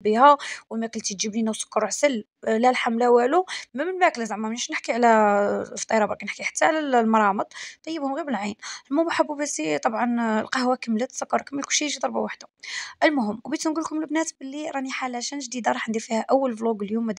بها وما تجيب لينا سكر وعسل آه، لا لحم لا والو ما من الماكله زعما مانيش نحكي على فطيره برك نحكي حتى على المرامط طيبهم غير بالعين المهم حبوباتي طبعا القهوه كملت السكر كمل كلشي يجي ضربه واحده المهم بغيت نقول لكم البنات بلي راني حاله جديده راح ندير فيها اول فلوق اليوم